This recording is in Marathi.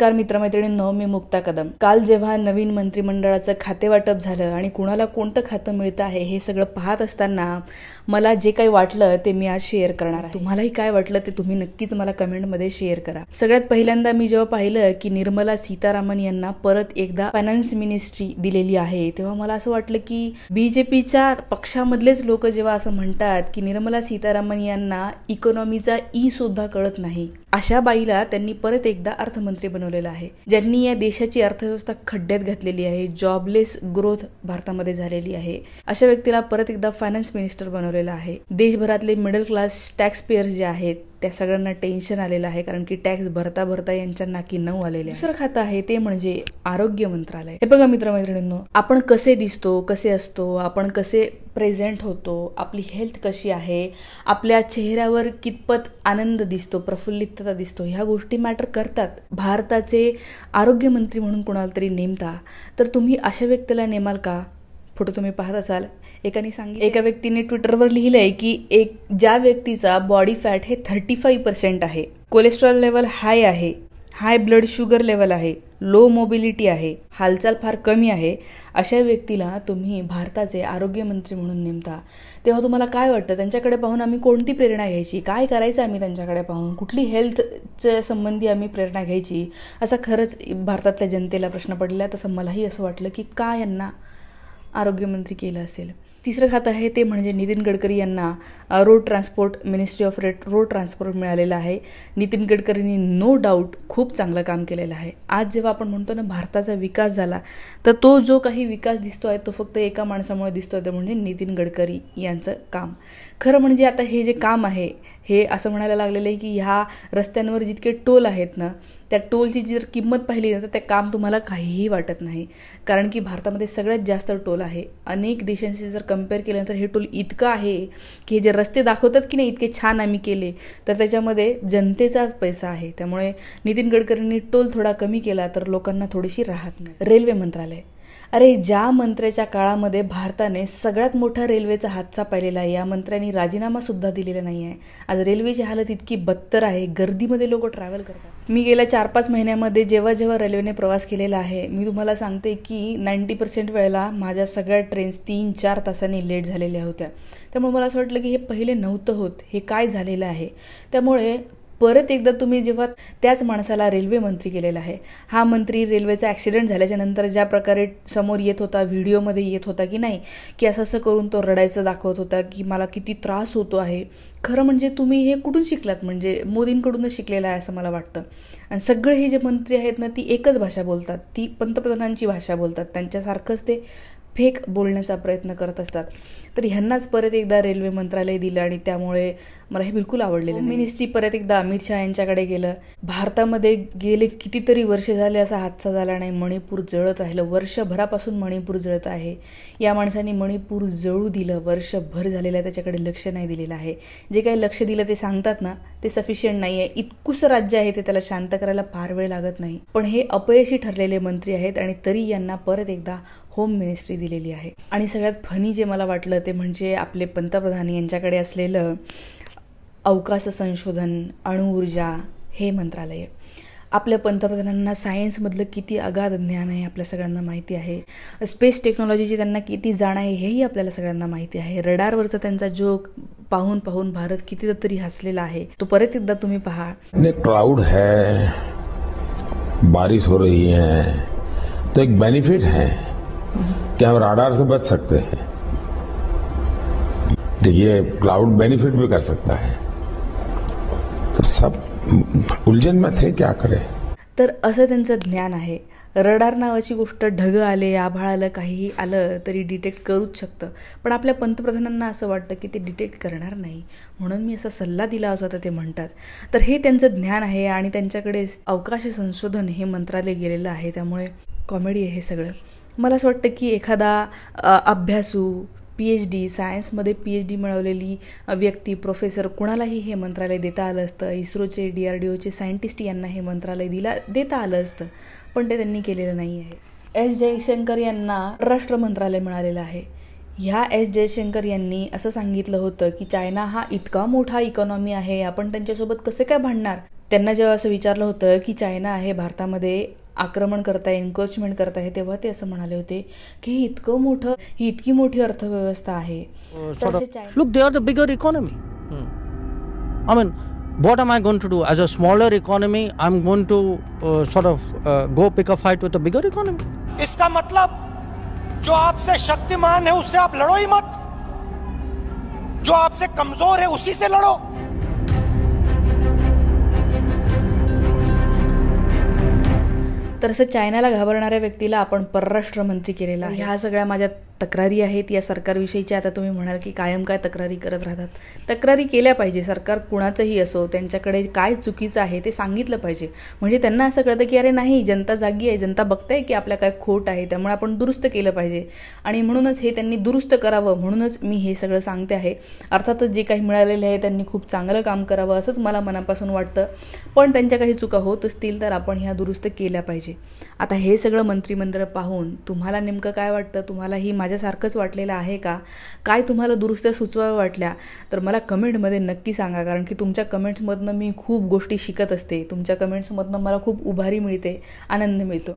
नमस्कार मित्रमैत्रिणींनो मी मुक्ता कदम काल जेव्हा नवीन मंत्रिमंडळाचं खाते वाटप झालं आणि कुणाला कोणतं खातं मिळतं आहे हे सगळं पाहत असताना मला जे काही वाटलं ते मी आज शेअर करणार आहे तुम्हालाही काय वाटलं ते तुम्ही नक्कीच मला कमेंटमध्ये शेअर करा सगळ्यात पहिल्यांदा मी जेव्हा पाहिलं की निर्मला सीतारामन यांना परत एकदा फायनान्स मिनिस्ट्री दिलेली आहे तेव्हा मला असं वाटलं की बीजेपीच्या पक्षामधलेच लोक जेव्हा असं म्हणतात की निर्मला सीतारामन यांना इकॉनॉमीचा ई e सुद्धा कळत नाही अशा बाईला त्यांनी परत एकदा अर्थमंत्री बनवलेलं आहे ज्यांनी या देशाची अर्थव्यवस्था खड्ड्यात घातलेली आहे जॉबलेस ग्रोथ भारतामध्ये झालेली आहे अशा व्यक्तीला परत एकदा फायनान्स मिनिस्टर बनवलेला आहे देशभरातले मिडल क्लास टॅक्स पेयर्स जे आहेत त्या सगळ्यांना टेन्शन आलेलं आहे कारण की टॅक्स भरता भरता यांच्या नाकी नऊ आलेले दुसरं खातं आहे ते म्हणजे आरोग्य मंत्रालय हे बघा मैत्रिणींनो आपण कसे दिसतो कसे असतो आपण कसे प्रेझेंट होतो आपली हेल्थ कशी आहे आपल्या चेहऱ्यावर कितपत आनंद दिसतो प्रफुल्लितता दिसतो ह्या गोष्टी मॅटर करतात भारताचे आरोग्यमंत्री म्हणून कोणाला तरी नेमता तर तुम्ही अशा व्यक्तीला नेमाल का फोटो तुम्ही पाहत असाल एकाने सांगितलं एका व्यक्तीने ट्विटरवर लिहिलं आहे की एक ज्या व्यक्तीचा बॉडी फॅट हे थर्टी फाईव्ह पर्सेंट आहे कोलेस्ट्रॉल लेवल हाय आहे हाय ब्लड शुगर लेवल आहे लो मोबिलिटी आहे हालचाल फार कमी आहे अशा व्यक्तीला तुम्ही भारताचे आरोग्यमंत्री म्हणून नेमता तेव्हा तुम्हाला काय वाटतं त्यांच्याकडे पाहून आम्ही कोणती प्रेरणा घ्यायची काय करायचं आम्ही त्यांच्याकडे पाहून कुठली हेल्थच्या संबंधी आम्ही प्रेरणा घ्यायची असा खरंच भारतातल्या जनतेला प्रश्न पडला तसं मलाही असं वाटलं की का यांना आरोग्यमंत्री केलं असेल तिसरं खातं आहे ते म्हणजे नितीन गडकरी यांना road transport ministry of rate road transport मिळालेला आहे नितीन गडकरींनी नो डाऊट खूप चांगलं काम केलेलं आहे आज जेव्हा आपण म्हणतो ना भारताचा विकास झाला तर तो जो काही विकास दिसतो आहे तो फक्त एका माणसामुळे दिसतो आहे ते म्हणजे नितीन गडकरी यांचं काम खरं म्हणजे आता हे जे काम आहे हे असं म्हणायला लागलेलं आहे की ह्या रस्त्यांवर जितके टोल आहेत ना त्या टोलची जर किंमत पाहिली ना तर ते काम तुम्हाला काहीही वाटत नाही कारण की भारतामध्ये सगळ्यात जास्त टोल आहे अनेक देशांशी जर कम्पेअर केल्यानंतर हे टोल इतकं आहे की हे जे रस्ते दाखवतात की नाही इतके छान आम्ही केले तर त्याच्यामध्ये जनतेचाच पैसा आहे त्यामुळे नितीन गडकरींनी टोल थोडा कमी केला तर लोकांना थोडीशी राहत नाही रेल्वे मंत्रालय अरे ज्या मंत्र्याच्या काळामध्ये भारताने सगळ्यात मोठा रेल्वेचा हातचा पाहिलेला आहे या मंत्र्यांनी राजीनामा सुद्धा दिलेला नाही आहे आज रेल्वेची हालत इतकी बत्तर आहे गर्दीमध्ये लोक ट्रॅव्हल करतात मी गेल्या चार पाच महिन्यामध्ये जेव्हा जेव्हा रेल्वेने प्रवास केलेला आहे मी तुम्हाला सांगते की नाईन्टी पर्सेंट वेळेला माझ्या सगळ्या ट्रेन्स तीन चार तासांनी लेट झालेल्या होत्या त्यामुळे मला असं वाटलं की हे पहिले नव्हतं होत हे काय झालेलं आहे त्यामुळे परत एकदा तुम्ही जेव्हा त्याच माणसाला रेल्वे मंत्री केलेला आहे हा मंत्री रेल्वेचा ॲक्सिडेंट झाल्याच्या नंतर ज्या प्रकारे समोर येत होता व्हिडिओमध्ये येत होता की नाही की असं असं करून तो रडायचं दाखवत होता की मला किती त्रास होतो आहे खरं म्हणजे तुम्ही हे कुठून शिकलात म्हणजे मोदींकडूनच शिकलेलं आहे असं मला वाटतं आणि सगळे हे जे मंत्री आहेत ना ती एकच भाषा बोलतात ती पंतप्रधानांची भाषा बोलतात त्यांच्यासारखंच ते फेक बोलण्याचा प्रयत्न करत असतात तर ह्यांनाच परत एकदा रेल्वे मंत्रालय दिलं आणि त्यामुळे मला हे बिलकुल आवडलेलं मिनिस्ट्री परत एकदा अमित शहा यांच्याकडे गेलं भारतामध्ये गेले कितीतरी वर्ष झाले असा हादसा झाला नाही मणिपूर जळत राहिलं वर्षभरापासून मणिपूर जळत आहे या माणसांनी मणिपूर जळू दिलं वर्षभर झालेलं आहे त्याच्याकडे लक्ष नाही दिलेलं आहे जे काही लक्ष दिलं ते सांगतात ना ते सफिशियंट नाही आहे राज्य आहे ते त्याला शांत करायला फार वेळ लागत नाही पण हे अपयशी ठरलेले मंत्री आहेत आणि तरी यांना परत एकदा होम मिनिस्ट्री दिलेली आहे आणि सगळ्यात फनी जे मला वाटलं ते म्हणजे आपले पंतप्रधान यांच्याकडे असलेलं अवकाश संशोधन अणुऊर्जा हे मंत्रालय आपल्या पंतप्रधानांना सायन्समधलं किती अगाध ज्ञान आहे आपल्या सगळ्यांना माहिती आहे स्पेस टेक्नॉलॉजीची त्यांना किती जाण आहे हेही आपल्याला सगळ्यांना माहिती आहे रडारवरचा त्यांचा जोक पाहून पाहून भारत किती तरी हसलेला आहे तो परत एकदा तुम्ही पहा क्लाउड है बारिश हो रही है तो एक बेनिफिट है कि हम राडार से बच सकते हैं देखिए क्लाउड बेनिफिट भी कर सकता है उलझन मत हे क्या तर असं त्यांचं ज्ञान आहे रडार नावाची गोष्ट ढग आले आभाळ आलं काहीही आलं तरी डिटेक्ट करूच शकतं पण आपल्या पंतप्रधानांना असं वाटतं की ते डिटेक्ट करणार नाही म्हणून मी असा सल्ला दिला असा तर ते म्हणतात तर हे त्यांचं ज्ञान आहे आणि त्यांच्याकडे अवकाश संशोधन हे मंत्रालय गेलेलं आहे त्यामुळे कॉमेडी आहे हे सगळं मला असं वाटतं की एखादा अभ्यासू पी एच डी सायन्समध्ये पी एच डी मिळवलेली व्यक्ती प्रोफेसर कुणालाही हे मंत्रालय देता आलं असतं इस्रोचे डी आर डी ओचे सायंटिस्ट यांना हे मंत्रालय दिला देता आलं असतं पण ते त्यांनी केलेलं नाही आहे एस जयशंकर यांना परराष्ट्र मंत्रालय मिळालेलं आहे ह्या एस जयशंकर यांनी असं सांगितलं होतं की चायना हा इतका मोठा इकॉनॉमी आहे आपण त्यांच्यासोबत कसे काय भांडणार त्यांना जेव्हा असं विचारलं होतं की चायना आहे भारतामध्ये आक्रमण करताय एन्करेजमेंट करताय तेव्हा ते असं म्हणाले होते की इतकं मोठं ही इतकी मोठी अर्थव्यवस्था आहे look they are the bigger economy I mean what am I going to do? As a smaller economy, I'm going to to uh, sort of go uh, go pick a fight with a bigger economy. इसका मतलब जो आपसे शक्तिमान है उससे आप लड़ो ही मत जो आपसे कमजोर है उसी से लड़ो तर असं चायनाला घाबरणाऱ्या व्यक्तीला आपण परराष्ट्र मंत्री केलेला ह्या सगळ्या माझ्या तक्रारी आहेत या सरकारविषयीच्या आता तुम्ही म्हणाल की कायम काय तक्रारी करत राहतात तक्रारी केल्या पाहिजे सरकार कुणाचंही असो त्यांच्याकडे काय चुकीचं आहे ते सांगितलं पाहिजे म्हणजे त्यांना असं कळतं की अरे नाही जनता जागी आहे जनता बघताय की आपल्या काय खोट आहे त्यामुळे आपण दुरुस्त केलं पाहिजे आणि म्हणूनच हे त्यांनी दुरुस्त करावं म्हणूनच मी हे सगळं सांगते आहे अर्थातच जे काही मिळालेले आहे त्यांनी खूप चांगलं काम करावं असंच मला मनापासून वाटतं पण त्यांच्या काही चुका होत असतील तर आपण ह्या दुरुस्त केल्या पाहिजे आता हे सगळं मंत्रिमंडळ पाहून तुम्हाला नेमकं काय वाटतं तुम्हाला ही माझ्या माझ्यासारखंच वाटलेलं आहे का काय तुम्हाला दुरुस्त्या सुचवाव्या वाटल्या तर मला कमेंटमध्ये नक्की सांगा कारण की तुमच्या कमेंट्समधनं मी खूप गोष्टी शिकत असते तुमच्या कमेंट्समधनं मला खूप उभारी मिळते आनंद मिळतो